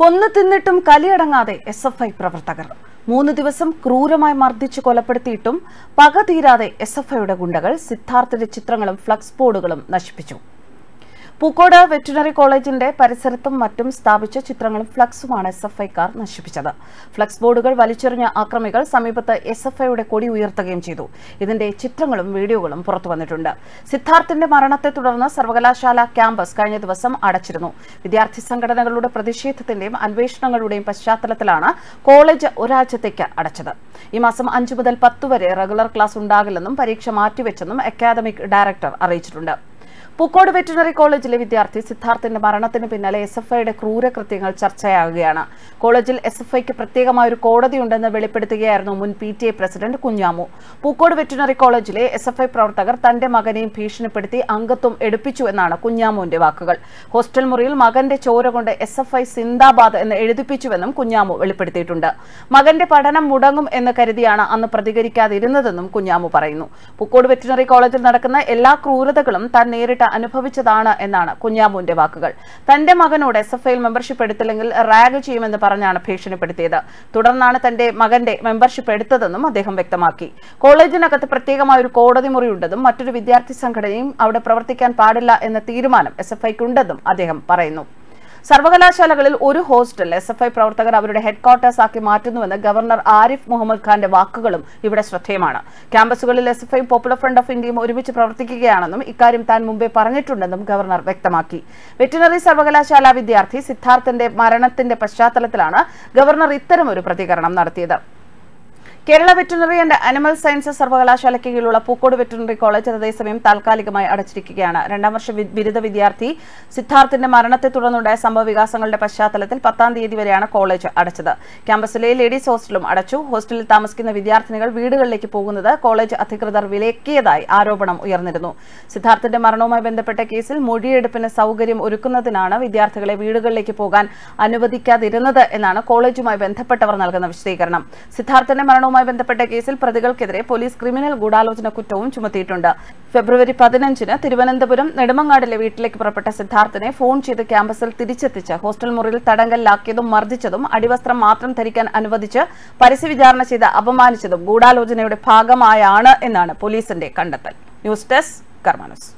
കൊന്നു തിന്നിട്ടും കലിയടങ്ങാതെ എസ് എഫ് ഐ പ്രവർത്തകർ മൂന്ന് ദിവസം ക്രൂരമായി മർദ്ദിച്ചു കൊലപ്പെടുത്തിയിട്ടും പക തീരാതെ എസ് എഫ് ഐയുടെ ഗുണ്ടകൾ സിദ്ധാർത്ഥിന്റെ ചിത്രങ്ങളും ഫ്ലക്സ് ബോർഡുകളും നശിപ്പിച്ചു പൂക്കോട് വെറ്റിനറി കോളേജിന്റെ പരിസരത്തും മറ്റും സ്ഥാപിച്ച ചിത്രങ്ങളും ഫ്ലക്സുമാണ് എസ് എഫ് ഐക്കാർ നശിപ്പിച്ചത് ഫ്ലക്സ് ബോർഡുകൾ വലിച്ചെറിഞ്ഞ ആക്രമികൾ സമീപത്ത് എസ് എഫ് ഐയുടെ കൊടി ഉയർത്തുകയും ചെയ്തു ഇതിന്റെ ചിത്രങ്ങളും വീഡിയോകളും പുറത്തു വന്നിട്ടുണ്ട് സിദ്ധാർത്ഥിന്റെ മരണത്തെ തുടർന്ന് സർവകലാശാല ക്യാമ്പസ് കഴിഞ്ഞ ദിവസം അടച്ചിരുന്നു വിദ്യാർത്ഥി സംഘടനകളുടെ പ്രതിഷേധത്തിന്റെയും അന്വേഷണങ്ങളുടെയും പശ്ചാത്തലത്തിലാണ് കോളേജ് ഒരാഴ്ചത്തേക്ക് അടച്ചത് ഈ മാസം അഞ്ചു മുതൽ പത്ത് വരെ റെഗുലർ ക്ലാസ് ഉണ്ടാകില്ലെന്നും പരീക്ഷ മാറ്റിവെച്ചെന്നും അക്കാദമിക് ഡയറക്ടർ അറിയിച്ചിട്ടുണ്ട് പൂക്കോട് വെറ്റിനറി കോളേജിലെ വിദ്യാർത്ഥി സിദ്ധാർത്ഥിന്റെ മരണത്തിന് പിന്നാലെ എസ് എഫ് ഐയുടെ ക്രൂരകൃത്യങ്ങൾ ചർച്ചയാകുകയാണ് കോളേജിൽ എസ് എഫ് ഐക്ക് പ്രത്യേകമായ ഒരു കോടതിയുണ്ടെന്ന് വെളിപ്പെടുത്തുകയായിരുന്നു മുൻ P T I president Kunhamu Pookode veterinary കോളേജിലെ എസ് എഫ് ഐ പ്രവർത്തകർ തന്റെ മകനെയും ഭീഷണിപ്പെടുത്തി അംഗത്വം എടുപ്പിച്ചു എന്നാണ് കുഞ്ഞാമുവിന്റെ വാക്കുകൾ ഹോസ്റ്റൽ മുറിയിൽ മകന്റെ ചോര കൊണ്ട് എസ് എഫ് ഐ സിന്ദാബാദ് എന്ന് എഴുതിപ്പിച്ചുവെന്നും കുഞ്ഞാമു വെളിപ്പെടുത്തിയിട്ടുണ്ട് മകന്റെ പഠനം മുടങ്ങും എന്ന് കരുതിയാണ് അന്ന് പ്രതികരിക്കാതിരുന്നതെന്നും കുഞ്ഞാമു പറയുന്നു പൂക്കോട് വെറ്റിനറി കോളേജിൽ നടക്കുന്ന എല്ലാ ക്രൂരതകളും താൻ നേരിട്ട അനുഭവിച്ചതാണ് എന്നാണ് കുഞ്ഞാമുവിന്റെ വാക്കുകൾ തന്റെ മകനോട് എസ് എഫ് ഐയിൽ മെമ്പർഷിപ്പ് എടുത്തില്ലെങ്കിൽ റാഗ് ചെയ്യുമെന്ന് പറഞ്ഞാണ് ഭീഷണിപ്പെടുത്തിയത് തുടർന്നാണ് തന്റെ മകന്റെ മെമ്പർഷിപ്പ് എടുത്തതെന്നും അദ്ദേഹം വ്യക്തമാക്കി കോളേജിനകത്ത് പ്രത്യേകമായ ഒരു കോടതി മുറിയുണ്ടെന്നും മറ്റൊരു വിദ്യാർത്ഥി സംഘടനയും അവിടെ പ്രവർത്തിക്കാൻ പാടില്ല എന്ന തീരുമാനം എസ് എഫ് ഐക്കുണ്ടെന്നും അദ്ദേഹം പറയുന്നു സർവകലാശാലകളിൽ ഒരു ഹോസ്റ്റൽ എസ് എഫ് ഐ പ്രവർത്തകർ അവരുടെ ഹെഡ്ക്വാർട്ടേഴ്സ് ആക്കി മാറ്റുന്നുവെന്ന് ഗവർണർ ആരിഫ് മുഹമ്മദ് ഖാന്റെ വാക്കുകളും ഇവിടെ ശ്രദ്ധേയമാണ് ക്യാമ്പസുകളിൽ S F popular front of ഇന്ത്യയും ഒരുമിച്ച് പ്രവർത്തിക്കുകയാണെന്നും ഇക്കാര്യം താൻ മുമ്പേ പറഞ്ഞിട്ടുണ്ടെന്നും ഗവർണർ വ്യക്തമാക്കി വെറ്റിനറി സർവകലാശാല വിദ്യാർത്ഥി സിദ്ധാർത്ഥന്റെ മരണത്തിന്റെ പശ്ചാത്തലത്തിലാണ് ഗവർണർ ഇത്തരമൊരു പ്രതികരണം നടത്തിയത് Kerala veterinary and animal sciences സർവകലാശാലയ്ക്ക് കീഴിലുള്ള പൂക്കോട് വെറ്റിനറി കോളേജ് അതേസമയം താൽക്കാലികമായി അടച്ചിരിക്കുകയാണ് രണ്ടാം വർഷ ബിരുദ വിദ്യാർത്ഥി സിദ്ധാർത്ഥിന്റെ മരണത്തെ തുടർന്നുണ്ടായ സംഭവവികാസങ്ങളുടെ പശ്ചാത്തലത്തിൽ പത്താം തീയതി വരെയാണ് കോളേജ് അടച്ചത് ക്യാമ്പസിലെ ലേഡീസ് ഹോസ്റ്റലും അടച്ചു ഹോസ്റ്റലിൽ താമസിക്കുന്ന വിദ്യാർത്ഥിനികൾ വീടുകളിലേക്ക് പോകുന്നത് കോളേജ് അധികൃതർ വിലക്കിയതായി ആരോപണം ഉയർന്നിരുന്നു സിദ്ധാർത്ഥിന്റെ മരണവുമായി ബന്ധപ്പെട്ട കേസിൽ മൊഴിയെടുപ്പിന് സൌകര്യം ഒരുക്കുന്നതിനാണ് വിദ്യാർത്ഥികളെ വീടുകളിലേക്ക് പോകാൻ അനുവദിക്കാതിരുന്നത് എന്നാണ് കോളേജുമായി ബന്ധപ്പെട്ടവർ നൽകുന്ന വിശദീകരണം സിദ്ധാർത്ഥിന്റെ മരണവുമായി കേസുമായി ബന്ധപ്പെട്ട കേസിൽ പ്രതികൾക്കെതിരെ പോലീസ് ക്രിമിനൽ ഗൂഢാലോചന കുറ്റവും ചുമത്തിയിട്ടുണ്ട് ഫെബ്രുവരി പതിനഞ്ചിന് തിരുവനന്തപുരം നെടുമങ്ങാടിലെ വീട്ടിലേക്ക് പുറപ്പെട്ട സിദ്ധാർത്ഥിനെ ഫോൺ ചെയ്ത് ക്യാമ്പസിൽ തിരിച്ചെത്തിച്ച് ഹോസ്റ്റൽ മുറിയിൽ തടങ്കലിലാക്കിയതും മർദ്ദിച്ചതും അടിവസ്ത്രം മാത്രം ധരിക്കാൻ അനുവദിച്ച് വിചാരണ ചെയ്ത് അപമാനിച്ചതും ഗൂഢാലോചനയുടെ ഭാഗമായാണ് എന്നാണ് പോലീസിന്റെ കണ്ടെത്തൽ ന്യൂസ് ഡെസ്ക് കർമാനുസ്